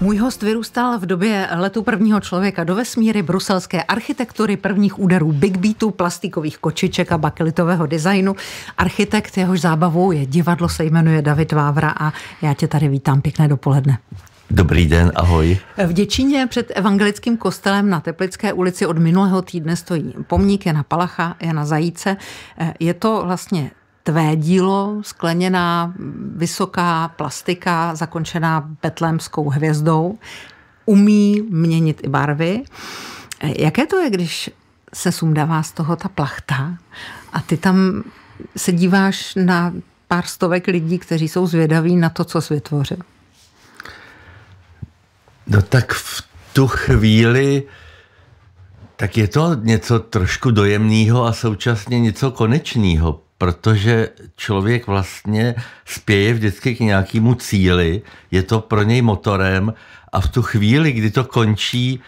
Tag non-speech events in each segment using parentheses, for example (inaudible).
Můj host vyrůstal v době letu prvního člověka do vesmíry, bruselské architektury, prvních úderů Big Beatu, plastikových kočiček a bakelitového designu. Architekt, jehož zábavou je divadlo, se jmenuje David Vávra a já tě tady vítám. Pěkné dopoledne. Dobrý den, ahoj. V Děčíně před evangelickým kostelem na Teplické ulici od minulého týdne stojí pomník Jana Palacha, Jana Zajíce. Je to vlastně tvé dílo, skleněná, vysoká plastika, zakončená betlémskou hvězdou, umí měnit i barvy. Jaké to je, když se sundává z toho ta plachta a ty tam se díváš na pár stovek lidí, kteří jsou zvědaví na to, co jsi vytvořil? No tak v tu chvíli tak je to něco trošku dojemného a současně něco konečného, protože člověk vlastně spěje vždycky k nějakému cíli, je to pro něj motorem a v tu chvíli, kdy to končí,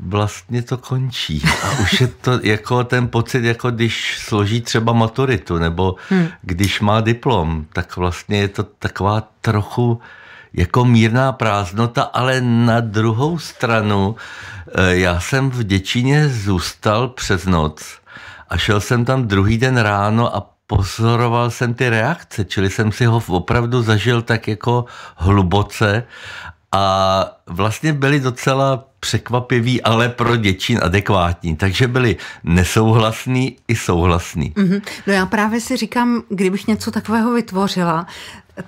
vlastně to končí. A už je to jako ten pocit, jako když složí třeba maturitu, nebo hmm. když má diplom, tak vlastně je to taková trochu jako mírná prázdnota, ale na druhou stranu, eh, já jsem v Děčíně zůstal přes noc a šel jsem tam druhý den ráno a pozoroval jsem ty reakce, čili jsem si ho opravdu zažil tak jako hluboce a vlastně byly docela překvapivý, ale pro děčín adekvátní. Takže byli nesouhlasný i souhlasný. Mm-hmm. No já právě si říkám, kdybych něco takového vytvořila,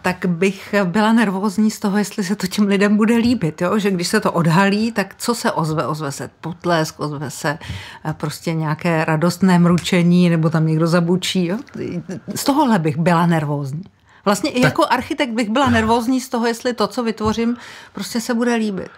tak bych byla nervózní z toho, jestli se to těm lidem bude líbit. Jo? Že když se to odhalí, tak co se ozve? Ozve se potlesk, ozve se eh, prostě nějaké radostné mručení, nebo tam někdo zabučí. Jo? Z tohohle bych byla nervózní. Vlastně tak... i jako architekt bych byla ah. nervózní z toho, jestli to, co vytvořím, prostě se bude líbit.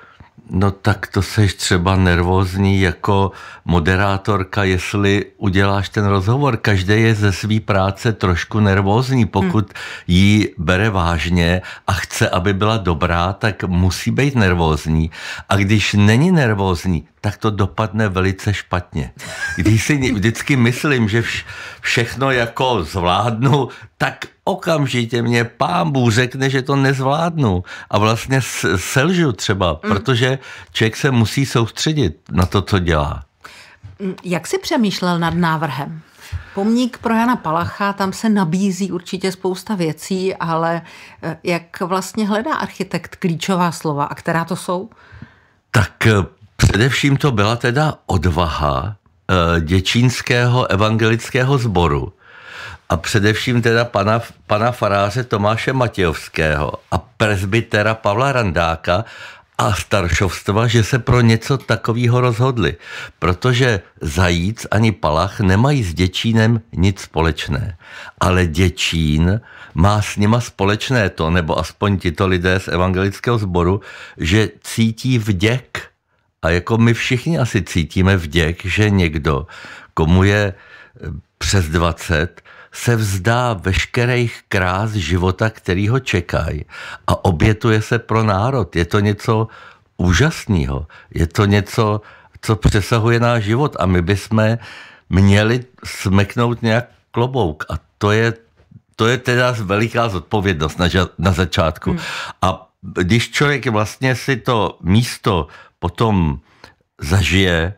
No tak to seš třeba nervózní jako moderátorka, jestli uděláš ten rozhovor. Každý je ze své práce trošku nervózní. Pokud hmm. ji bere vážně a chce, aby byla dobrá, tak musí být nervózní. A když není nervózní, tak to dopadne velice špatně. Když si vždycky myslím, že vš, všechno jako zvládnu, tak okamžitě mě pán Bůh řekne, že to nezvládnu a vlastně selžu třeba, mm. protože člověk se musí soustředit na to, co dělá. Mm, jak jsi přemýšlel nad návrhem? Pomník pro Jana Palacha, tam se nabízí určitě spousta věcí, ale eh, jak vlastně hledá architekt klíčová slova a která to jsou? Tak eh, Především to byla teda odvaha eh, děčínského evangelického sboru a především teda pana, pana faráře Tomáše Matějovského a prezbytera Pavla Randáka a staršovstva, že se pro něco takového rozhodli, protože Zajíc ani Palach nemají s Děčínem nic společné. Ale Děčín má s nima společné to, nebo aspoň tito lidé z evangelického sboru, že cítí vděk a jako my všichni asi cítíme vděk, že někdo, komu je eh, přes 20, se vzdá veškerých krás života, který ho čekají a obětuje se pro národ. Je to něco úžasného. Je to něco, co přesahuje náš život a my bychom měli smeknout nějak klobouk. A to je, to je teda veliká zodpovědnost na, na začátku. Hmm. A když člověk vlastně si to místo potom zažije,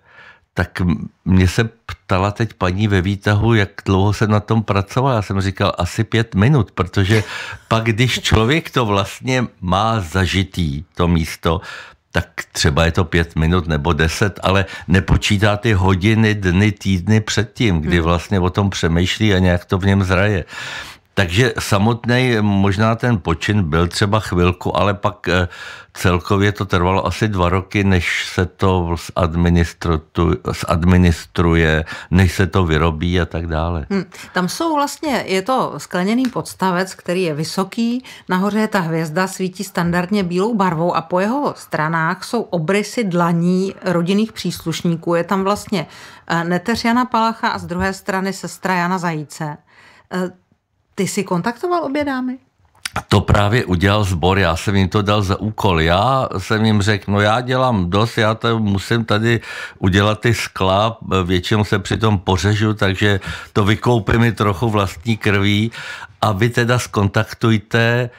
tak mě se ptala teď paní ve výtahu, jak dlouho jsem na tom pracoval. Já jsem říkal asi pět minut, protože pak, když člověk to vlastně má zažitý, to místo, tak třeba je to pět minut nebo deset, ale nepočítá ty hodiny, dny, týdny předtím, kdy hmm. vlastně o tom přemýšlí a nějak to v něm zraje. Takže samotný možná ten počin byl třeba chvilku, ale pak eh, celkově to trvalo asi dva roky, než se to zadministruje, než se to vyrobí a tak dále. Hmm, tam jsou vlastně, je to skleněný podstavec, který je vysoký, nahoře je ta hvězda, svítí standardně bílou barvou a po jeho stranách jsou obrysy dlaní rodinných příslušníků. Je tam vlastně eh, neteř Jana Palacha a z druhé strany sestra Jana Zajíce eh, ty jsi kontaktoval obě dámy? To právě udělal zbor, já jsem jim to dal za úkol. Já jsem jim řekl, no já dělám dost, já to musím tady udělat ty skla, většinou se přitom pořežu, takže to vykoupím mi trochu vlastní krví a vy teda skontaktujte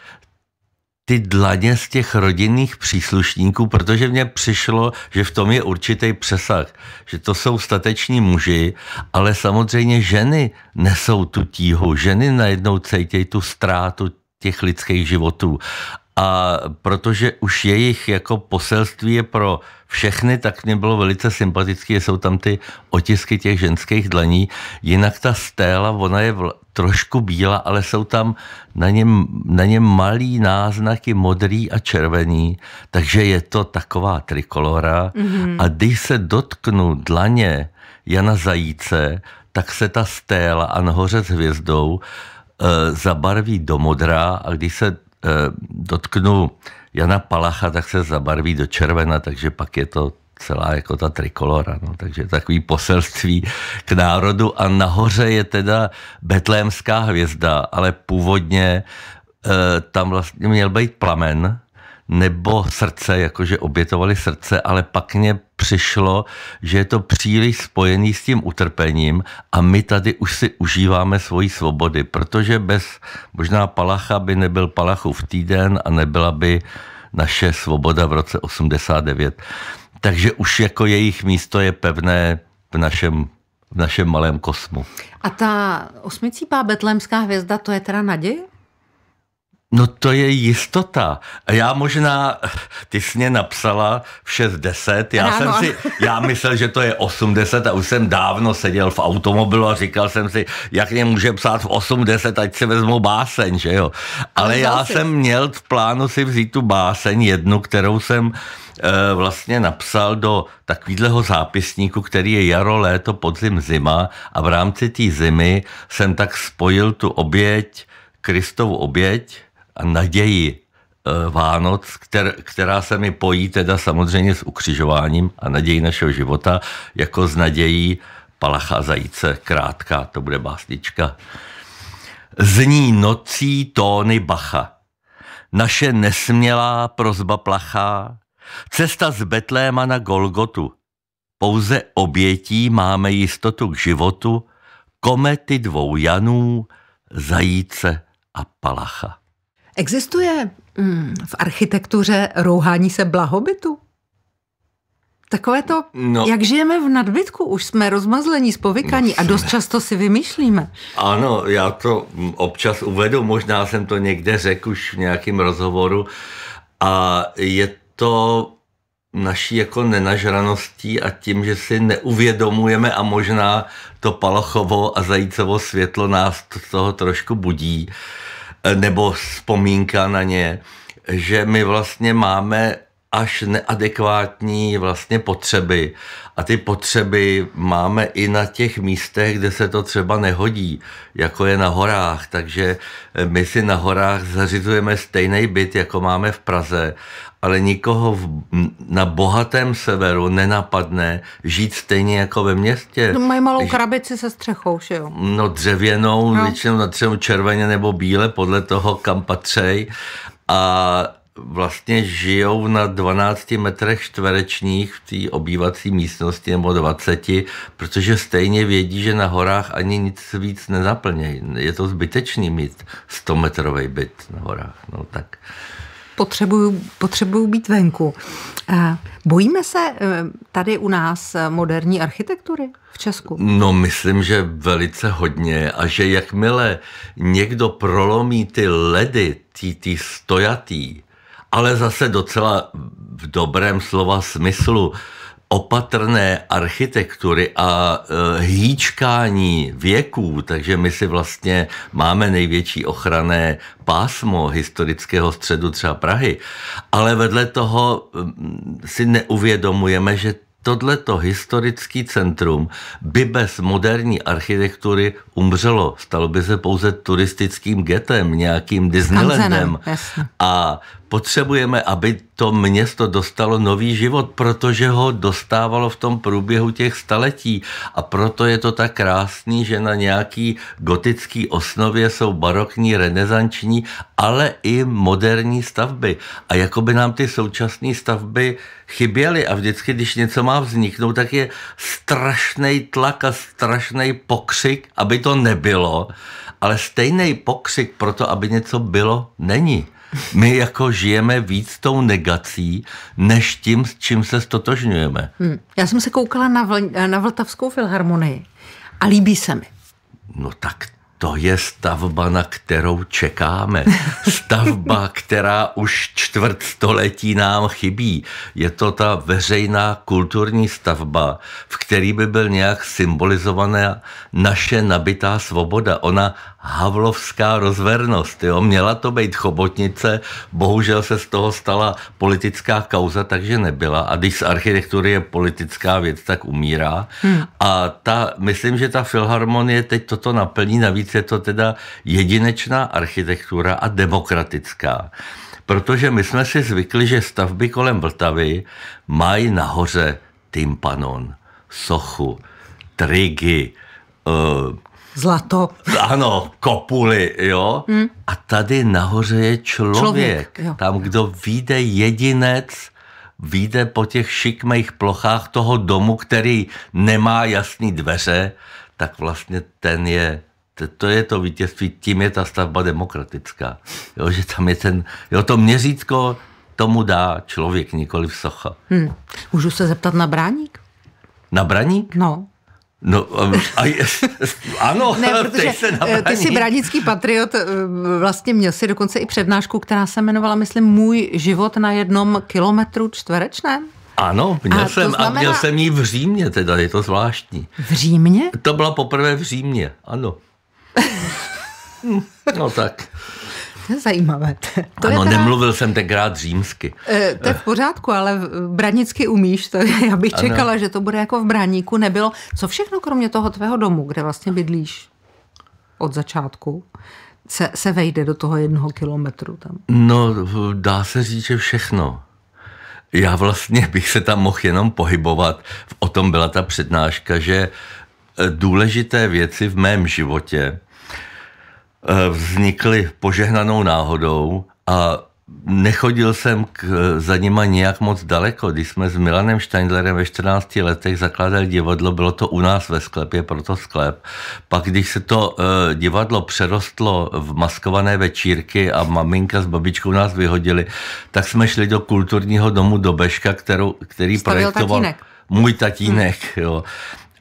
ty dlaně z těch rodinných příslušníků, protože mně přišlo, že v tom je určitý přesah, že to jsou stateční muži, ale samozřejmě ženy nesou tu tíhu, ženy najednou cítějí tu ztrátu těch lidských životů a protože už jejich jako poselství je pro všechny, tak mě bylo velice sympatické, jsou tam ty otisky těch ženských dlaní. Jinak ta stéla, ona je vl- trošku bílá, ale jsou tam na něm, na něm malý náznaky modrý a červený, takže je to taková trikolora. Mm-hmm. A když se dotknu dlaně Jana Zajíce, tak se ta stéla a nahoře s hvězdou e, zabarví do modrá a když se Eh, dotknu Jana Palacha, tak se zabarví do červena, takže pak je to celá jako ta trikolora. No. Takže takový poselství k národu a nahoře je teda betlémská hvězda, ale původně e, tam vlastně měl být plamen, nebo srdce, jakože obětovali srdce, ale pak mě přišlo, že je to příliš spojený s tím utrpením a my tady už si užíváme svoji svobody, protože bez možná Palacha by nebyl v týden a nebyla by naše svoboda v roce 89. Takže už jako jejich místo je pevné v našem v našem malém kosmu. A ta osmicípá betlémská hvězda, to je teda naděje? No to je jistota. Já možná, ty jsi mě napsala v 6.10, já jsem si, já myslel, že to je 8.10 a už jsem dávno seděl v automobilu a říkal jsem si, jak mě může psát v 8.10, ať si vezmu báseň, že jo. Ale no, já si. jsem měl v plánu si vzít tu báseň jednu, kterou jsem e, vlastně napsal do takového zápisníku, který je jaro, léto, podzim, zima a v rámci té zimy jsem tak spojil tu oběť, Kristovu oběť, a naději eh, Vánoc, kter, která se mi pojí teda samozřejmě s ukřižováním a nadějí našeho života, jako s nadějí Palacha Zajíce, krátká, to bude básnička. Zní nocí tóny Bacha, naše nesmělá prozba plachá, cesta z Betléma na Golgotu, pouze obětí máme jistotu k životu, komety dvou Janů, Zajíce a Palacha. Existuje mm, v architektuře rouhání se blahobytu? Takové to, no. jak žijeme v nadbytku, už jsme rozmazlení z no, a dost často si vymýšlíme. Ano, já to občas uvedu, možná jsem to někde řekl už v nějakém rozhovoru a je to naší jako nenažraností a tím, že si neuvědomujeme a možná to Palochovo a Zajícovo světlo nás toho trošku budí, Eh, nebo vzpomínka na ně, že my vlastně máme až neadekvátní vlastně potřeby. A ty potřeby máme i na těch místech, kde se to třeba nehodí, jako je na horách. Takže eh, my si na horách zařizujeme stejný byt, jako máme v Praze ale nikoho v, na bohatém severu nenapadne žít stejně jako ve městě. No mají malou krabici se střechou, že jo? No dřevěnou, no. většinou na třeba červeně nebo bíle, podle toho, kam patřej. A vlastně žijou na 12 metrech čtverečních v té obývací místnosti nebo 20, protože stejně vědí, že na horách ani nic víc nenaplnějí. Je to zbytečný mít 100 metrový byt na horách. No tak potřebuju, potřebuju být venku. Eh, bojíme se eh, tady u nás eh, moderní architektury v Česku? No, myslím, že velice hodně a že jakmile někdo prolomí ty ledy, ty, ty stojatý, ale zase docela v dobrém slova smyslu, opatrné architektury a e, hýčkání věků, takže my si vlastně máme největší ochranné pásmo historického středu třeba Prahy, ale vedle toho si neuvědomujeme, že tohleto historický centrum by bez moderní architektury umřelo. Stalo by se pouze turistickým getem, nějakým Disneylandem. Kanzenem, a potřebujeme, aby to město dostalo nový život, protože ho dostávalo v tom průběhu těch staletí. A proto je to tak krásný, že na nějaký gotický osnově jsou barokní, renesanční, ale i moderní stavby. A jako by nám ty současné stavby chyběly a vždycky, když něco má vzniknout, tak je strašný tlak a strašný pokřik, aby to nebylo, ale stejný pokřik pro to, aby něco bylo, není my jako žijeme víc tou negací, než tím, s čím se stotožňujeme. Hmm. Já jsem se koukala na, vl- na Vltavskou filharmonii a líbí se mi. No tak to je stavba, na kterou čekáme. Stavba, (laughs) která už čtvrt století nám chybí. Je to ta veřejná kulturní stavba, v který by byl nějak symbolizovaná naše nabitá svoboda. Ona havlovská rozvernost. Jo? Měla to být chobotnice, bohužel se z toho stala politická kauza, takže nebyla. A když z architektury je politická věc, tak umírá. Hmm. A ta, myslím, že ta filharmonie teď toto naplní navíc je to teda jedinečná architektura a demokratická. Protože my jsme si zvykli, že stavby kolem Vltavy mají nahoře tympanon, sochu, trigy, uh, Zlato. Ano, kopuly, jo. Hmm. A tady nahoře je člověk. člověk Tam, kdo vyjde jedinec, vyjde po těch šikmých plochách toho domu, který nemá jasný dveře, tak vlastně ten je to, to je to vítězství, tím je ta stavba demokratická. Jo, že tam je ten, jo, to měřítko tomu dá člověk, nikoli v socha. Hmm. Můžu se zeptat na bráník? Na braník? No. No, um, a je, (laughs) ano, ne, (laughs) protože se eh, ty jsi branický patriot, eh, vlastně měl si dokonce i přednášku, která se jmenovala, myslím, Můj život na jednom kilometru čtverečném. Ano, měl a jsem znamená... a měl jsem ji v Římě, teda je to zvláštní. V Římě? To byla poprvé v Římě, ano. (laughs) No tak. To je zajímavé. To ano, je teda... nemluvil jsem tenkrát římsky. E, to je v pořádku, ale branicky umíš, to já bych ano. čekala, že to bude jako v Braníku, nebylo. Co všechno kromě toho tvého domu, kde vlastně bydlíš od začátku, se, se vejde do toho jednoho kilometru tam? No, dá se říct, že všechno. Já vlastně bych se tam mohl jenom pohybovat. O tom byla ta přednáška, že uh, důležité věci v mém životě eh, vznikly požehnanou náhodou a nechodil jsem k, za nima nějak moc daleko. Když jsme s Milanem Steindlerem ve 14 letech zakládali divadlo, bylo to u nás ve sklepě, proto sklep. Pak, když se to uh, divadlo přerostlo v maskované večírky a maminka s babičkou nás vyhodili, tak jsme šli do kulturního domu do Beška, kterou, který Stavil projektoval... Tatínek. Můj tatínek, hmm. jo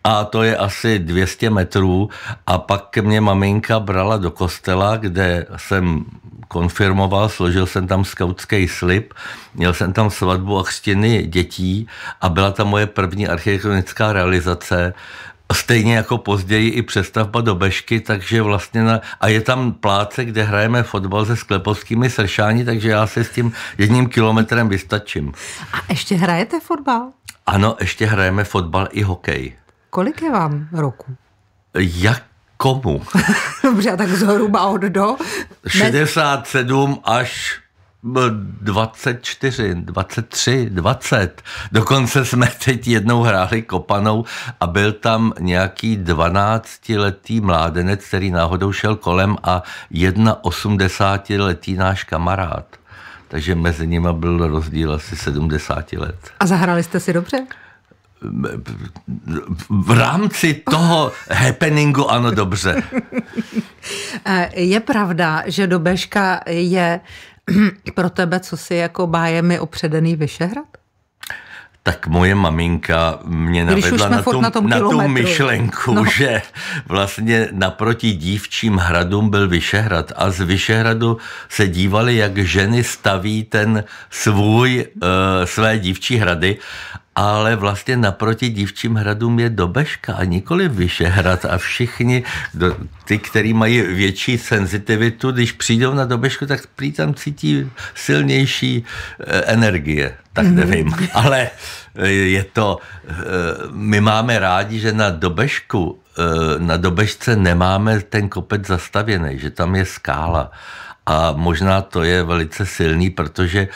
a to je asi 200 metrů a pak ke mě maminka brala do kostela, kde jsem konfirmoval, složil jsem tam skautský slib, měl jsem tam svatbu a chřtiny dětí a byla tam moje první architektonická realizace, Stejně jako později i přestavba do Bešky, takže vlastně na, a je tam pláce, kde hrajeme fotbal se sklepovskými sršáni, takže já se s tím jedním kilometrem vystačím. A ještě hrajete fotbal? Ano, ještě hrajeme fotbal i hokej. Kolik je vám roku? Jak komu? (laughs) Dobře, a tak zhruba od do. 67 až 24, 23, 20. Dokonce jsme teď jednou hráli kopanou a byl tam nějaký 12-letý mládenec, který náhodou šel kolem a 81 letý náš kamarád. Takže mezi nimi byl rozdíl asi 70 let. A zahrali jste si dobře? v rámci toho happeningu, ano, dobře. (laughs) Eh, je pravda, že do Beška je (clears throat) pro tebe, co si jako bájemi opředený Vyšehrad? tak moje maminka mě navedla na, tom, na, tom na tu myšlenku, no. že vlastně naproti dívčím hradům byl Vyšehrad a z Vyšehradu se dívali, jak ženy staví ten svůj, uh, své dívčí hrady ale vlastně naproti dívčím hradům je Dobeška a nikoli Vyšehrad a všichni, do, ty, kteří mají větší senzitivitu, když přijdou na Dobešku, tak prý tam cítí silnější e, energie, tak mm-hmm. nevím, (laughs) ale eh, je to, e, my máme rádi, že na Dobešku, e, na Dobežce nemáme ten kopec zastavěný, že tam je skála a možná to je velice silný, protože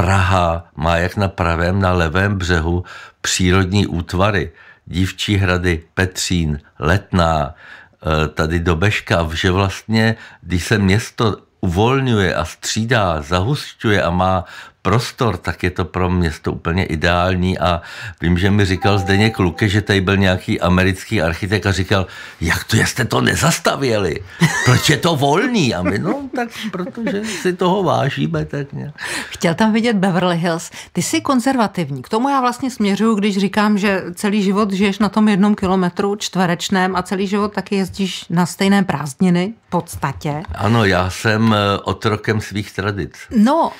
Praha má jak na pravém, na levém břehu přírodní útvary. Dívčí hrady, Petřín, Letná, eh, tady Dobeška, že vlastně, když se město uvolňuje a střídá, zahušťuje a má prostor, tak je to pro město úplně ideální a vím, že mi říkal Zdeněk Luke, že tady byl nějaký americký architekt a říkal, jak to jste to nezastavili? Proč je to volný? A my, no tak protože si toho vážíme. Tak nějak. Chtěl tam vidět Beverly Hills. Ty jsi konzervativní. K tomu já vlastně směřuju, když říkám, že celý život žiješ na tom jednom kilometru čtverečném a celý život taky jezdíš na stejné prázdniny v podstatě. Ano, já jsem eh, otrokem svých tradic. No,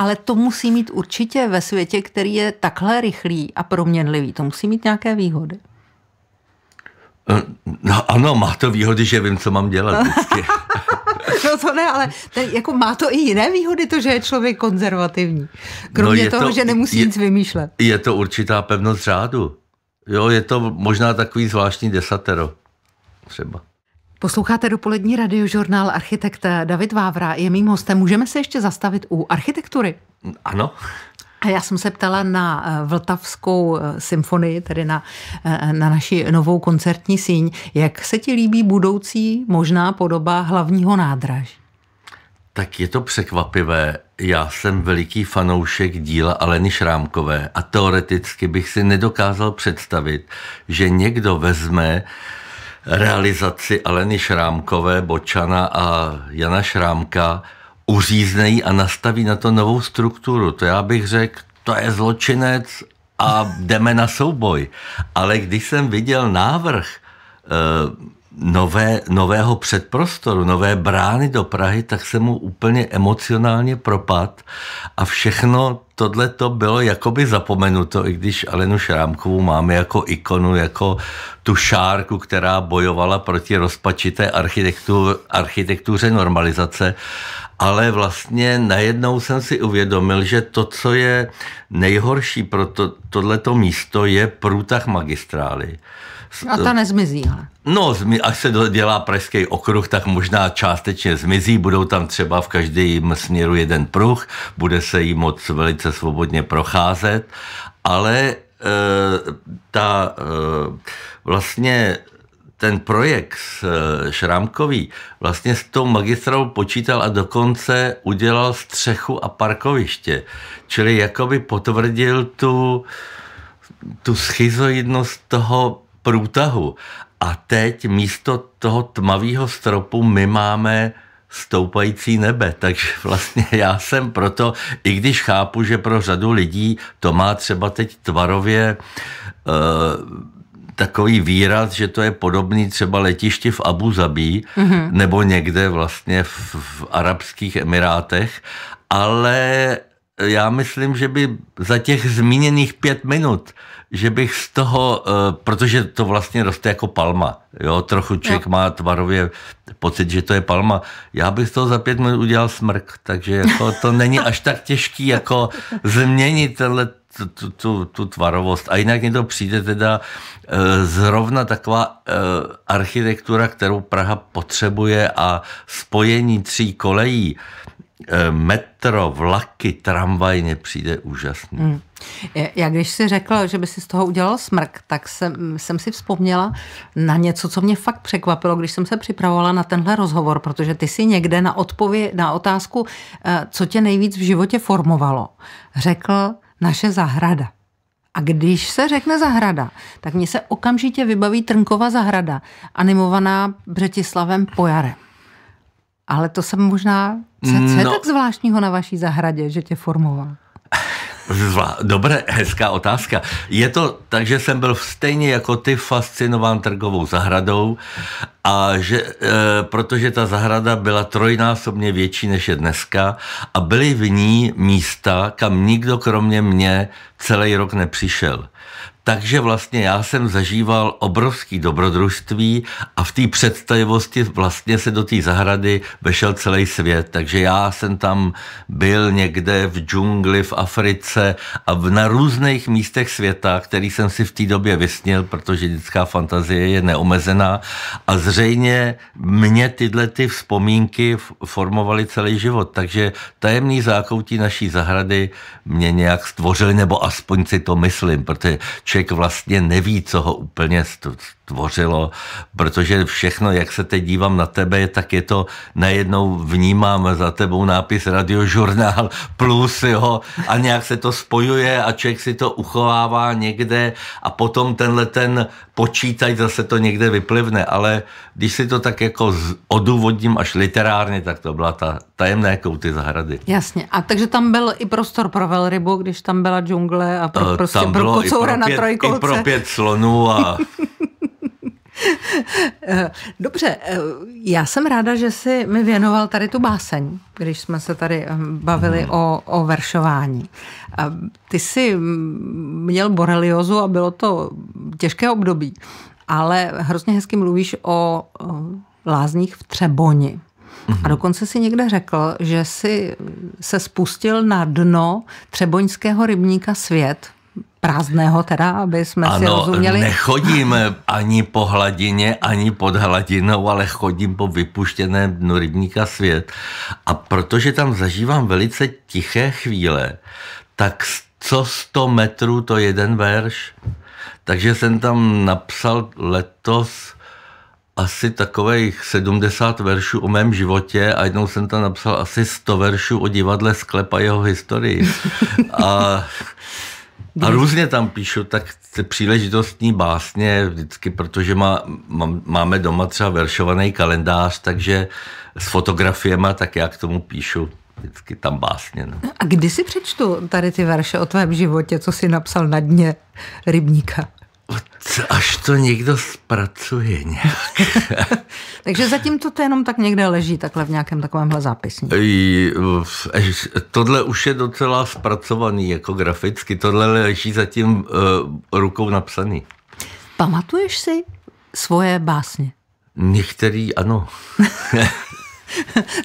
ale to musí mít určitě ve světě, který je takhle rychlý a proměnlivý. To musí mít nějaké výhody. No ano, má to výhody, že vím, co mám dělat vždycky. (laughs) No to ne, ale ten, jako má to i jiné výhody, to, že je člověk konzervativní. Kromě no toho, to, že nemusí je, nic vymýšlet. Je to určitá pevnost řádu. Jo, je to možná takový zvláštní desatero třeba. Posloucháte dopolední radiožurnál architekt David Vávra je mým hostem. Můžeme se ještě zastavit u architektury? Ano. A já jsem se ptala na eh, Vltavskou eh, symfonii, tedy na, eh, na naši novou koncertní síň. Jak se ti líbí budoucí možná podoba hlavního nádraží? Tak je to překvapivé. Já jsem veliký fanoušek díla Aleny Šrámkové a teoreticky bych si nedokázal představit, že někdo vezme uh, realizaci Aleny Šrámkové, Bočana a Jana Šrámka uříznejí a nastaví na to novou strukturu. To já bych řekl, to je zločinec a jdeme na souboj. Ale když jsem viděl návrh eh, nové, nového předprostoru, nové brány do Prahy, tak se mu úplně emocionálně propad a všechno tohle to bylo jakoby zapomenuto, i když Alenu Šrámkovou máme jako ikonu, jako tu šárku, která bojovala proti rozpačité architektu, architektuře normalizace, ale vlastně najednou jsem si uvědomil, že to, co je nejhorší pro to, tohleto místo, je průtah magistrály a ta nezmizí, ale. No, až se dělá Pražský okruh, tak možná částečně zmizí. Budou tam třeba v každém směru jeden pruh, bude se jí moc velice svobodně procházet, ale e, ta e, vlastně ten projekt eh, Šrámkový vlastně s tou magistrou počítal a dokonce udělal střechu a parkoviště. Čili jakoby potvrdil tu, tu schizoidnost toho průtahu. A teď místo toho tmavého stropu my máme stoupající nebe. Takže vlastně (laughs) já jsem proto, i když chápu, že pro řadu lidí to má třeba teď tvarově uh, takový výraz, že to je podobný třeba letišti v Abu Zabí mm-hmm. nebo někde vlastně v, v Arabských Emirátech, ale já myslím, že by za těch zmíněných pět minut, že bych z toho, eh, protože to vlastně roste jako palma, jo, trochu člověk no. má tvarově pocit, že to je palma, já bych z toho za pět minut udělal smrk, takže jako to není až tak těžký, jako změnit tenhle tu, tu, tu, tu tvarovost. A jinak mi to přijde teda e, zrovna taková e, architektura, kterou Praha potřebuje a spojení tří kolejí, Eh, metro, vlaky, tramvaj mě přijde úžasný. Hmm. Já když si řekl, že by si z toho udělal smrk, tak jsem, jsem si vzpomněla na něco, co mě fakt překvapilo, když jsem se připravovala na tenhle rozhovor, protože ty si někde na odpověď, na otázku, eh, co tě nejvíc v životě formovalo, řekl naše zahrada. A když se řekne zahrada, tak mně se okamžitě vybaví Trnkova zahrada, animovaná Břetislavem Pojarem. Ale to jsem možná... Co, co je no. tak zvláštního na vaší zahradě, že tě formoval? Zva, dobré, hezká otázka. Je to tak, že jsem byl stejně jako ty fascinován trgovou zahradou, a že, e, protože ta zahrada byla trojnásobně větší než je dneska a byly v ní místa, kam nikdo kromě mě celý rok nepřišel. Takže vlastně já jsem zažíval obrovský dobrodružství a v té představivosti vlastně se do té zahrady vešel celý svět. Takže já jsem tam byl někde v džungli v Africe a na různých místech světa, který jsem si v té době vysnil, protože dětská fantazie je neomezená a zřejmě mě tyhle ty vzpomínky formovaly celý život. Takže tajemný zákoutí naší zahrady mě nějak stvořili, nebo aspoň si to myslím, protože člověk vlastně neví, co ho úplně stvořilo, protože všechno, jak se teď dívám na tebe, tak je to najednou vnímám za tebou nápis radiožurnál plus, jo, a nějak se to spojuje a člověk si to uchovává někde a potom tenhle ten počítač, zase to někde vyplivne, ale když si to tak jako odůvodním až literárně, tak to byla ta tajemné kouty zahrady. Jasně, a takže tam byl i prostor pro velrybu, když tam byla džungle a pro, eh, prostě tam pro bylo pro kocoura i pro pět, na trojkolce. I pro pět slonů a (laughs) Eh, dobře, eh, já jsem ráda, že jsi mi věnoval tady tu báseň, když jsme se tady eh, bavili mm. o, o veršování. Ty jsi mm, měl boreliozu a bylo to těžké období, ale hrozně hezky mluvíš o lázních v Třeboni. A mhm. dokonce si někde řekl, že si se spustil na dno Třeboňského rybníka svět, prázdného teda, aby jsme ano, si rozuměli. nechodím ani po hladině, ani pod hladinou, ale chodím po vypuštěném dnu rybníka svět. A protože tam zažívám velice tiché chvíle, tak co 100 metrů to jeden verš. Takže jsem tam napsal letos asi takových 70 veršů o mém životě a jednou jsem tam napsal asi 100 veršů o divadle sklepa jeho historii. (laughs) A a různě tam píšu, tak příležitostní básně vždycky, protože má, má, máme doma třeba veršovaný kalendář, takže s fotografiema, tak já k tomu píšu vždycky tam básně. No. A kdy si přečtu tady ty verše o tvém životě, co jsi napsal na dně rybníka? až to někdo zpracuje nějak. (laughs) Takže zatím to, jenom tak někde leží, takhle v nějakém takovémhle zápisní. Eh, eh, tohle už je docela zpracovaný jako graficky, tohle leží zatím uh, rukou napsaný. Pamatuješ si svoje básně? Některý ano. (laughs)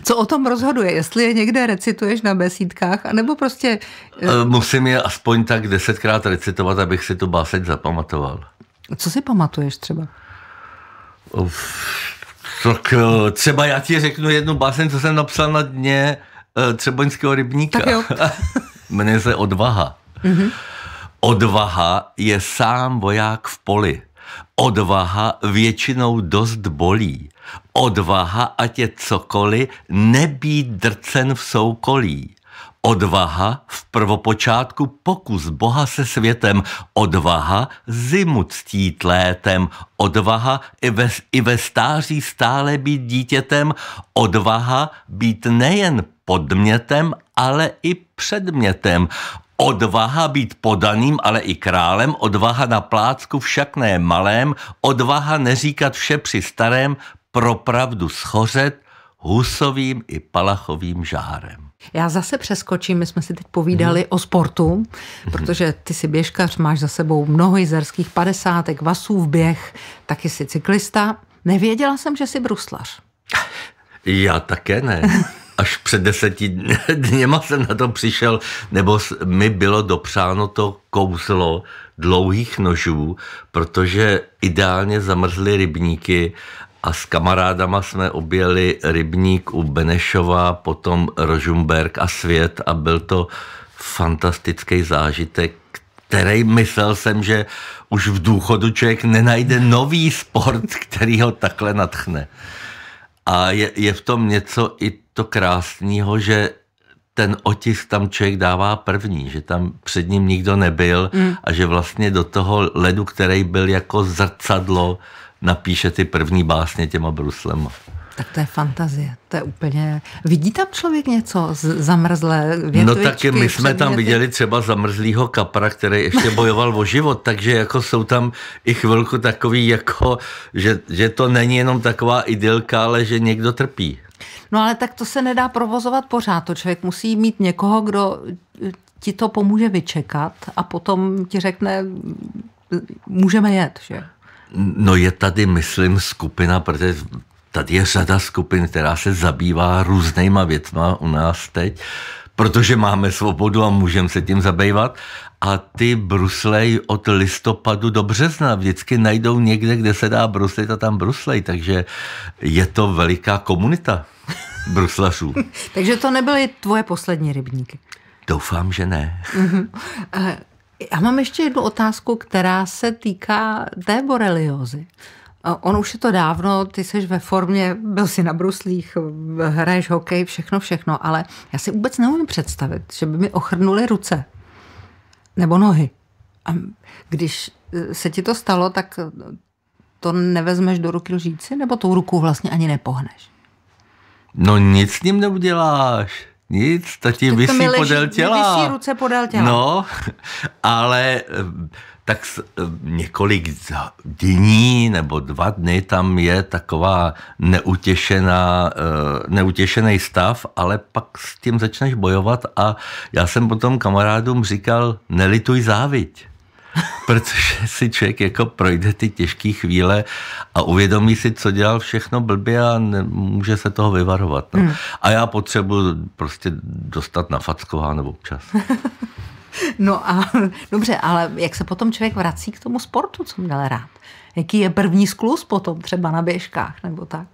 Co o tom rozhoduje? Jestli je někde recituješ na besídkách, anebo prostě... Eh, eh, musím je aspoň tak desetkrát recitovat, abych si tu báseň zapamatoval. Co si pamatuješ třeba? Uf, tak eh, třeba já ti řeknu jednu báseň, co jsem napsal na dně Třeboňského rybníka. Tak jo. (laughs) Jmenuje se Odvaha. Mm-hmm. Odvaha je sám voják v poli. Odvaha většinou dost bolí. Odvaha, ať je cokoliv, nebýt drcen v soukolí. Odvaha v prvopočátku pokus Boha se světem, odvaha zimu ctít létem, odvaha i ve, i ve stáří stále být dítětem, odvaha být nejen podmětem, ale i předmětem, Odvaha být podaným, ale i králem, odvaha na plácku však ne malém, odvaha neříkat vše při starém, pro pravdu schořet, husovým i palachovým žárem. Já zase přeskočím, my jsme si teď povídali hmm. o sportu, mhm. protože ty si běžkař, máš za sebou mnoho jizerských padesátek, vasů v běh, taky si cyklista. Nevěděla jsem, že jsi bruslař. Já také ne. (laughs) až před deseti dněma jsem na to přišel, nebo mi bylo dopřáno to kouzlo dlouhých nožů, protože ideálně zamrzly rybníky a s kamarádama jsme objeli rybník u Benešova, potom Rožumberg a svět a byl to fantastický zážitek, který myslel jsem, že už v důchodu člověk nenajde nový sport, který ho takhle natchne. A je, je v tom něco i to krásného, že ten otisk tam člověk dává první, že tam před ním nikdo nebyl mm. a že vlastně do toho ledu, který byl jako zrcadlo, napíše ty první básně těma bruslema. Tak to je fantazie, to je úplně... Vidí tam člověk něco z zamrzlé větvičky? No tak my jsme tam viděli třeba zamrzlýho kapra, který ještě bojoval o život, takže jako jsou tam i chvilku takový jako, že, že to není jenom taková idylka, ale že někdo trpí. No ale tak to se nedá provozovat pořád. To člověk musí mít někoho, kdo eh, ti to pomůže vyčekat a potom ti řekne, můžeme jet, že? No je tady, myslím, skupina, protože tady je řada skupin, která se zabývá různýma věcma u nás teď, protože máme svobodu a můžeme se tím zabývat, a ty bruslej od listopadu do března. Vždycky najdou někde, kde se dá bruslit a tam bruslej, takže je to veliká komunita bruslařů. (laughs) takže to nebyly tvoje poslední rybníky? Doufám, že ne. Mhm. Eh, já mám ještě jednu otázku, která se týká té boreliozy. Eh, on už je to dávno, ty jsi ve formě, byl jsi na bruslích, hraješ hokej, všechno, všechno, ale já si vůbec neumím představit, že by mi ochrnuly ruce nebo nohy. A když e, se ti to stalo, tak to nevezmeš do ruky lžíci, nebo tou rukou vlastně ani nepohneš? No nic s ním neuděláš. Nic, to ti vysí leží, podél těla. Vysí ruce podél těla. No, (laughs) ale eh, tak eh, několik dní nebo dva dny tam je taková neutěšená, eh, neutěšený stav, ale pak s tím začneš bojovat a já jsem potom kamarádům říkal, nelituj záviť. (laughs) protože si člověk jako projde ty těžké chvíle a uvědomí si, co dělal všechno blbě a může se toho vyvarovat. No. Hmm. A já potřebuji prostě dostat na nebo občas. (laughs) No a dobře, ale jak se potom člověk vrací k tomu sportu, co měl rád? Jaký je první sklus potom třeba na běžkách nebo tak?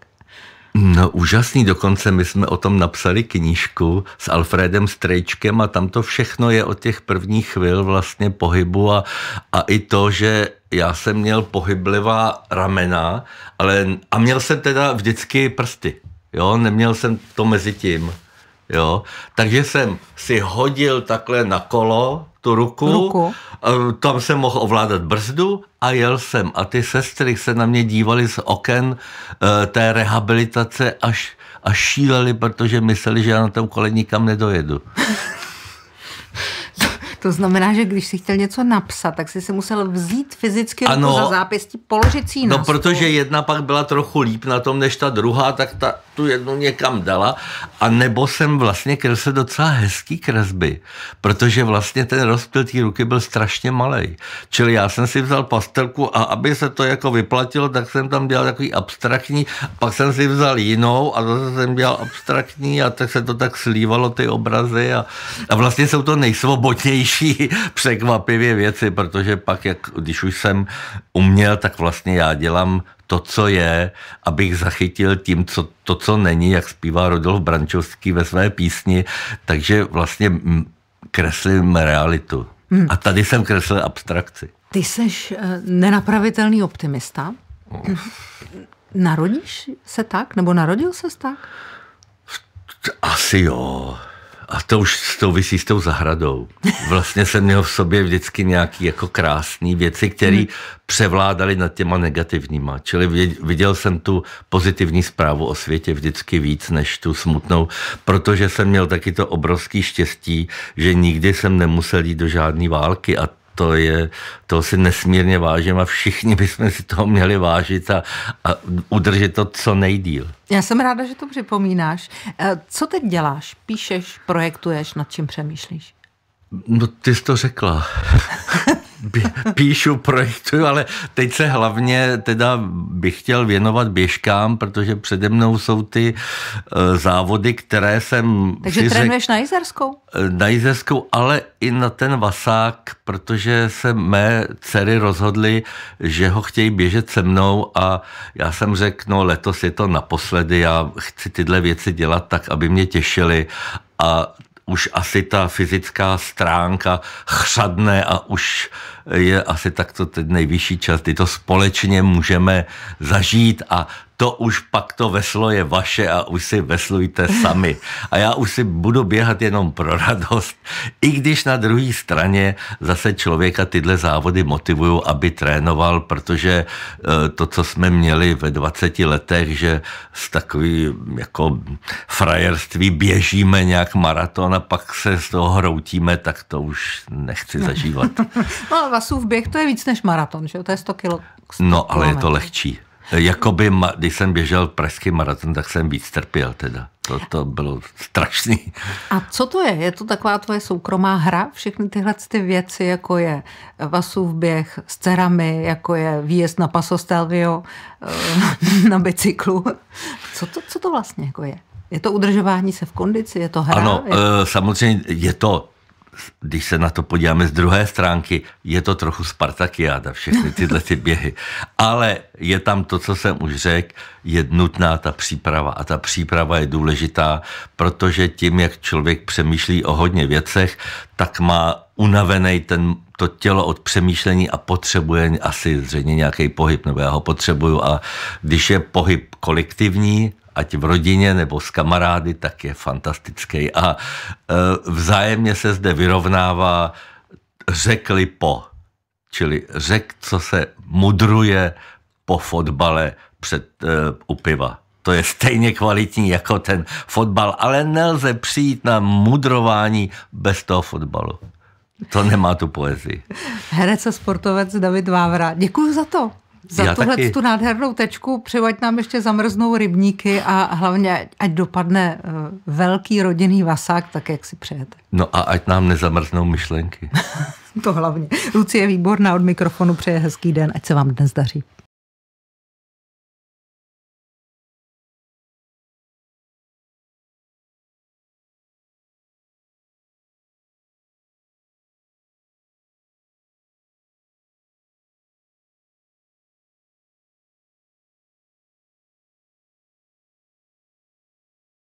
No úžasný, dokonce my jsme o tom napsali knížku s Alfredem Strejčkem a tam to všechno je od těch prvních chvil vlastně pohybu a, a i to, že já jsem měl pohyblivá ramena ale, a měl jsem teda vždycky prsty, jo, neměl jsem to mezi tím, jo, takže jsem si hodil takhle na kolo, tu ruku, ruku. tam jsem mohl ovládat brzdu a jel jsem. A ty sestry se na mě dívaly z oken eh, té rehabilitace až, až šíleli, protože mysleli, že já na tom kole nikam nedojedu. (laughs) To znamená, že když si chtěl něco napsat, tak si si musel vzít fyzicky ano, ruku za zápěstí, položit si No, protože jedna pak byla trochu líp na tom, než ta druhá, tak ta, tu jednu někam dala. A nebo jsem vlastně kresl docela hezký kresby, protože vlastně ten rozptyl té ruky byl strašně malý. Čili já jsem si vzal pastelku a aby se to jako vyplatilo, tak jsem tam dělal takový abstraktní, pak jsem si vzal jinou a zase jsem dělal abstraktní a tak se to tak slívalo ty obrazy a, a vlastně jsou to nejsvobodnější nejrůznější (laughs) překvapivě věci, protože pak, jak, když už jsem uměl, tak vlastně já dělám to, co je, abych zachytil tím, co, to, co není, jak zpívá Rodolf Brančovský ve své písni, takže vlastně mm, kreslím realitu. Hmm. A tady jsem kreslil abstrakci. Ty seš eh, nenapravitelný optimista. Hmm. Narodíš se tak? Nebo narodil ses tak? Asi jo. A to už souvisí s tou zahradou. Vlastně jsem měl v sobě vždycky nějaký jako krásný věci, které hmm. převládaly nad těma negativníma. Čili viděl jsem tu pozitivní zprávu o světě vždycky víc než tu smutnou, protože jsem měl taky to obrovský štěstí, že nikdy jsem nemusel jít do žádné války a to je, to si nesmírně vážím a všichni bychom si toho měli vážit a, a udržet to co nejdíl. Já jsem ráda, že to připomínáš. Eh, co teď děláš? Píšeš, projektuješ, nad čím přemýšlíš? No, ty jsi to řekla. (laughs) píšu, projektuju, ale teď se hlavně teda bych chtěl věnovat běžkám, protože přede mnou jsou ty eh, závody, které jsem... Takže řek, trénuješ na Jizerskou? Eh, na Jizerskou, ale i na ten Vasák, protože se mé dcery rozhodly, že ho chtějí běžet se mnou a já jsem řekl, no letos je to naposledy, já chci tyhle věci dělat tak, aby mě těšily a už asi ta fyzická stránka chřadne a už je asi takto teď nejvyšší čas, kdy to společně můžeme zažít a to už pak to veslo je vaše a už si veslujte sami. A já už si budu běhat jenom pro radost, i když na druhé straně zase člověka tyhle závody motivují, aby trénoval, protože eh, to, co jsme měli ve 20 letech, že s takový jako frajerství běžíme nějak maraton a pak se z toho hroutíme, tak to už nechci no. zažívat. (laughs) No, Vasův běh to je víc než maraton, že? To je 100 kilo. 100 no, ale je to lehčí jakoby, když jsem běžel pražský maraton, tak jsem víc trpěl teda. To, to bylo strašný. A co to je? Je to taková tvoje soukromá hra? Všechny tyhle ty věci, jako je eh, Vasův běh s dcerami, jako je výjezd na Pasostelvio eh, (laughs) na bicyklu. Co to, co to vlastně jako je? Je to udržování se v kondici? Je to hra? Ano, je... Eh, samozřejmě je to když se na to podíváme z druhé stránky, je to trochu Spartakiáda, všechny tyhle ty běhy. Ale je tam to, co jsem už řekl, je nutná ta příprava a ta příprava je důležitá, protože tím, jak člověk přemýšlí o hodně věcech, tak má unavený ten, to tělo od přemýšlení a potřebuje asi zřejmě nějaký pohyb, nebo já ho potřebuju a když je pohyb kolektivní, ať v rodině nebo s kamarády, tak je fantastický. A e, vzájemně se zde vyrovnává řekli po, čili řek, co se mudruje po fotbale před uh, e, upiva. To je stejně kvalitní jako ten fotbal, ale nelze přijít na mudrování bez toho fotbalu. To nemá tu poezii. Herec a sportovec David Vávra. Děkuji za to. Za Já tuhle taky. tu nádhernou tečku přivaď nám ještě zamrznou rybníky a hlavně ať dopadne eh, velký rodinný vasák, tak jak si přejete. No a ať nám nezamrznou myšlenky. (laughs) to hlavně. Lucie je výborná od mikrofonu, přeje hezký den, ať se vám dnes daří.